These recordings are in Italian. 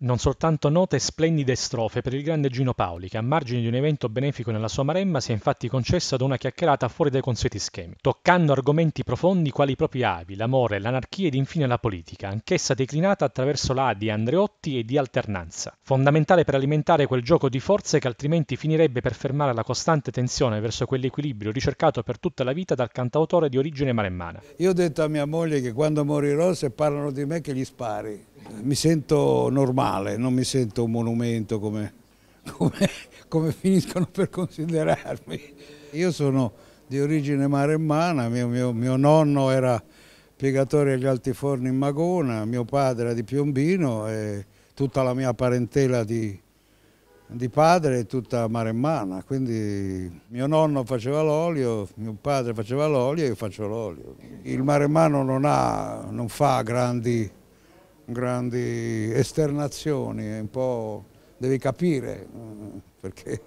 non soltanto note e splendide strofe per il grande Gino Paoli, che a margine di un evento benefico nella sua Maremma si è infatti concesso ad una chiacchierata fuori dai consueti schemi, toccando argomenti profondi quali i propri avi, l'amore, l'anarchia ed infine la politica, anch'essa declinata attraverso la A di Andreotti e di alternanza, fondamentale per alimentare quel gioco di forze che altrimenti finirebbe per fermare la costante tensione verso quell'equilibrio ricercato per tutta la vita dal cantautore di origine maremmana. Io ho detto a mia moglie che quando morirò se parlano di me che gli spari mi sento normale, non mi sento un monumento come, come, come finiscono per considerarmi. Io sono di origine maremmana, mio, mio, mio nonno era piegatore agli altiforni in Magona, mio padre era di Piombino e tutta la mia parentela di, di padre è tutta maremmana, quindi mio nonno faceva l'olio, mio padre faceva l'olio e io faccio l'olio. Il maremmano non, ha, non fa grandi grandi esternazioni, un po' devi capire, eh, perché,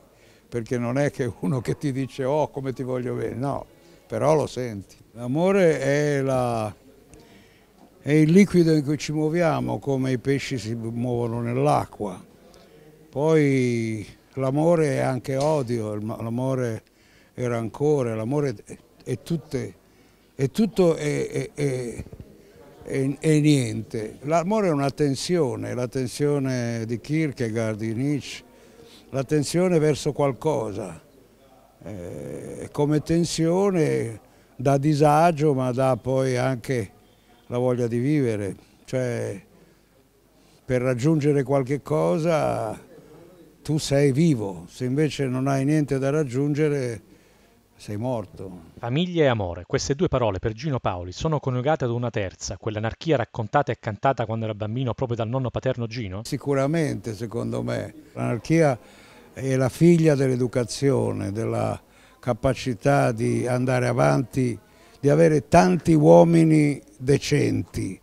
perché non è che uno che ti dice oh come ti voglio bene, no, però lo senti. L'amore è la, è il liquido in cui ci muoviamo, come i pesci si muovono nell'acqua. Poi l'amore è anche odio, l'amore è rancore, l'amore è, è, è tutto è, è, e, e niente. L'amore è una tensione, la tensione di Kierkegaard, di Nietzsche, la tensione verso qualcosa. Eh, come tensione dà disagio ma dà poi anche la voglia di vivere. Cioè, per raggiungere qualche cosa tu sei vivo, se invece non hai niente da raggiungere sei morto. Famiglia e amore, queste due parole per Gino Paoli sono coniugate ad una terza, quell'anarchia raccontata e cantata quando era bambino proprio dal nonno paterno Gino? Sicuramente, secondo me. L'anarchia è la figlia dell'educazione, della capacità di andare avanti, di avere tanti uomini decenti.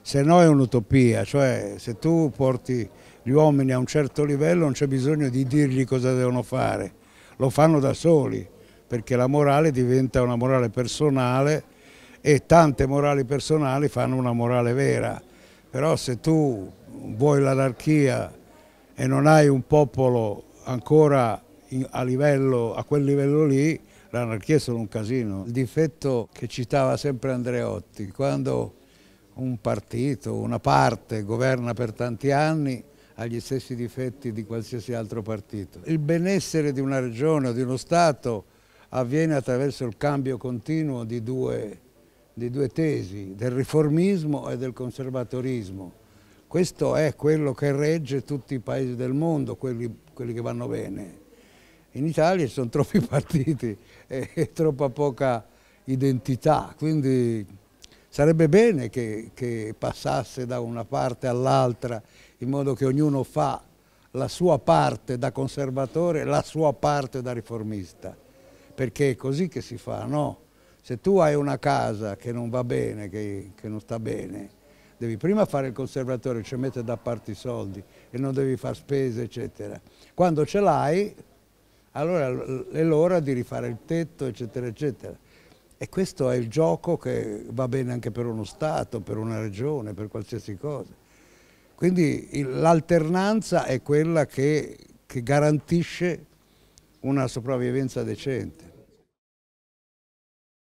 Se no è un'utopia, cioè se tu porti gli uomini a un certo livello non c'è bisogno di dirgli cosa devono fare, lo fanno da soli perché la morale diventa una morale personale e tante morali personali fanno una morale vera, però se tu vuoi l'anarchia e non hai un popolo ancora a, livello, a quel livello lì, l'anarchia è solo un casino. Il difetto che citava sempre Andreotti, quando un partito, una parte governa per tanti anni, ha gli stessi difetti di qualsiasi altro partito. Il benessere di una regione o di uno Stato avviene attraverso il cambio continuo di due, di due tesi, del riformismo e del conservatorismo. Questo è quello che regge tutti i paesi del mondo, quelli, quelli che vanno bene. In Italia ci sono troppi partiti e, e troppa poca identità, quindi sarebbe bene che, che passasse da una parte all'altra in modo che ognuno fa la sua parte da conservatore, e la sua parte da riformista perché è così che si fa, no? Se tu hai una casa che non va bene, che, che non sta bene, devi prima fare il conservatorio, cioè mettere da parte i soldi e non devi fare spese, eccetera. Quando ce l'hai, allora è l'ora di rifare il tetto, eccetera, eccetera. E questo è il gioco che va bene anche per uno Stato, per una regione, per qualsiasi cosa. Quindi l'alternanza è quella che, che garantisce una sopravvivenza decente.